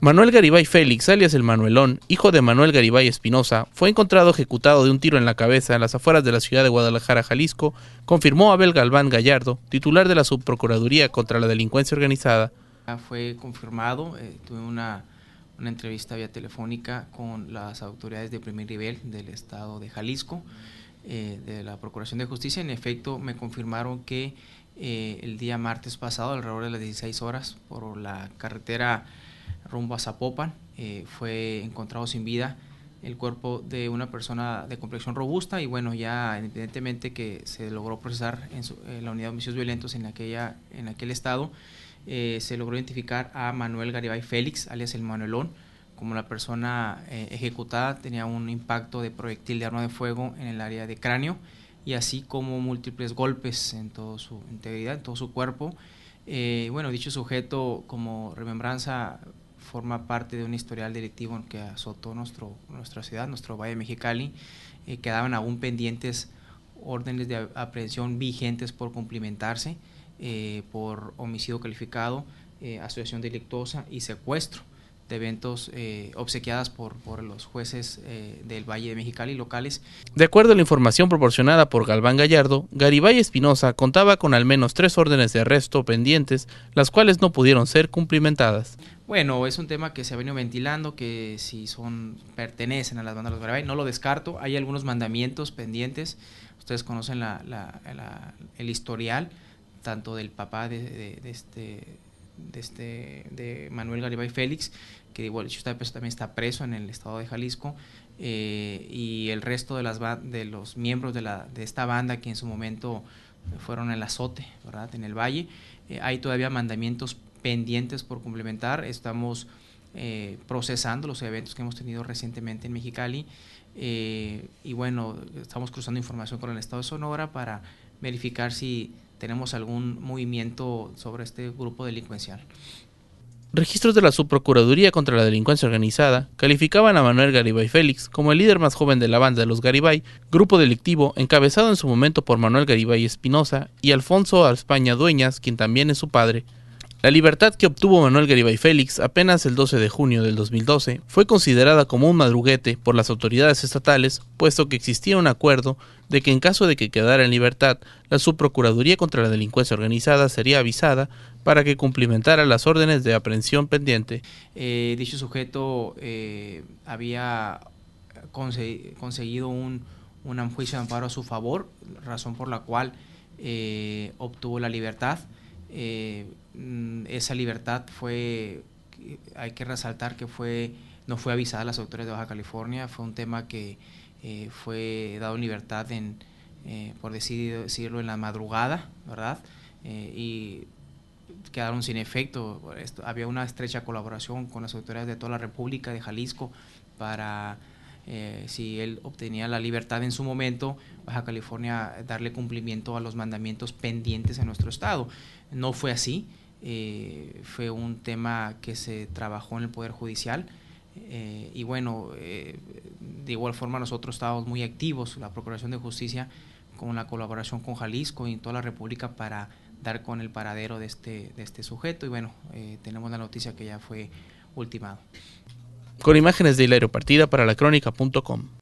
Manuel Garibay Félix, alias el Manuelón, hijo de Manuel Garibay Espinosa, fue encontrado ejecutado de un tiro en la cabeza en las afueras de la ciudad de Guadalajara, Jalisco, confirmó Abel Galván Gallardo, titular de la Subprocuraduría contra la Delincuencia Organizada. Ah, fue confirmado, eh, tuve una, entrevista vía telefónica con las autoridades de primer nivel del estado de Jalisco, eh, de la Procuración de Justicia. En efecto, me confirmaron que eh, el día martes pasado, alrededor de las 16 horas, por la carretera rumbo a Zapopan. Eh, fue encontrado sin vida el cuerpo de una persona de complexión robusta y bueno, ya independientemente que se logró procesar en, la unidad de homicidios violentos en, aquella, en aquel estado, eh, se logró identificar a Manuel Garibay Félix, alias el Manuelón, como la persona eh, ejecutada, tenía un impacto de proyectil de arma de fuego en el área de cráneo y así como múltiples golpes en toda su integridad, en todo su cuerpo. bueno, dicho sujeto, como remembranza, forma parte de un historial directivo que azotó nuestro, nuestra ciudad, nuestro Valle de Mexicali. Eh, quedaban aún pendientes órdenes de aprehensión vigentes por cumplimentarse eh, por homicidio calificado, eh, asociación delictuosa y secuestro de eventos obsequiadas por, por, los jueces del Valle de Mexicali locales. De acuerdo a la información proporcionada por Galván Gallardo, Garibay Espinosa contaba con al menos tres órdenes de arresto pendientes, las cuales no pudieron ser cumplimentadas. Bueno, es un tema que se ha venido ventilando, que si son, pertenecen a las bandas de los Garibay, no lo descarto, hay algunos mandamientos pendientes, ustedes conocen el historial, tanto del papá de, de, este de, este, de Manuel Garibay Félix, que igual también está preso en el estado de Jalisco, eh, y el resto de, las, de los miembros de, esta banda que en su momento fueron al azote, ¿verdad? En el valle. Eh, hay todavía mandamientos pendientes por complementar. Estamos eh, procesando los eventos que hemos tenido recientemente en Mexicali eh, y bueno, estamos cruzando información con el Estado de Sonora para verificar si tenemos algún movimiento sobre este grupo delincuencial. Registros de la Subprocuraduría contra la Delincuencia Organizada calificaban a Manuel Garibay Félix como el líder más joven de la banda de los Garibay, grupo delictivo encabezado en su momento por Manuel Garibay Espinosa y Alfonso España Dueñas, quien también es su padre. La libertad que obtuvo Manuel Garibay Félix apenas el 12 de junio del 2012 fue considerada como un madruguete por las autoridades estatales, puesto que existía un acuerdo de que en caso de que quedara en libertad, la Subprocuraduría contra la Delincuencia Organizada sería avisada para que cumplimentara las órdenes de aprehensión pendiente. Eh, dicho sujeto eh, había conseguido un, juicio de amparo a su favor, razón por la cual eh, obtuvo la libertad. Eh, mm, esa libertad fue, hay que resaltar que fue, no fue avisada a las autoridades de Baja California, fue un tema que eh, fue dado libertad en, eh, por decirlo, en la madrugada, ¿verdad? y quedaron sin efecto. había una estrecha colaboración con las autoridades de toda la República de Jalisco para eh, si él obtenía la libertad en su momento, Baja California eh, darle cumplimiento a los mandamientos pendientes en nuestro Estado. No fue así, eh, fue un tema que se trabajó en el Poder Judicial. y bueno, de igual forma nosotros estábamos muy activos, la Procuración de Justicia, con la colaboración con Jalisco y toda la República para dar con el paradero de este, de este sujeto. Y bueno, tenemos la noticia que ya fue ultimado con imágenes de Hilario Partida para la crónica.com.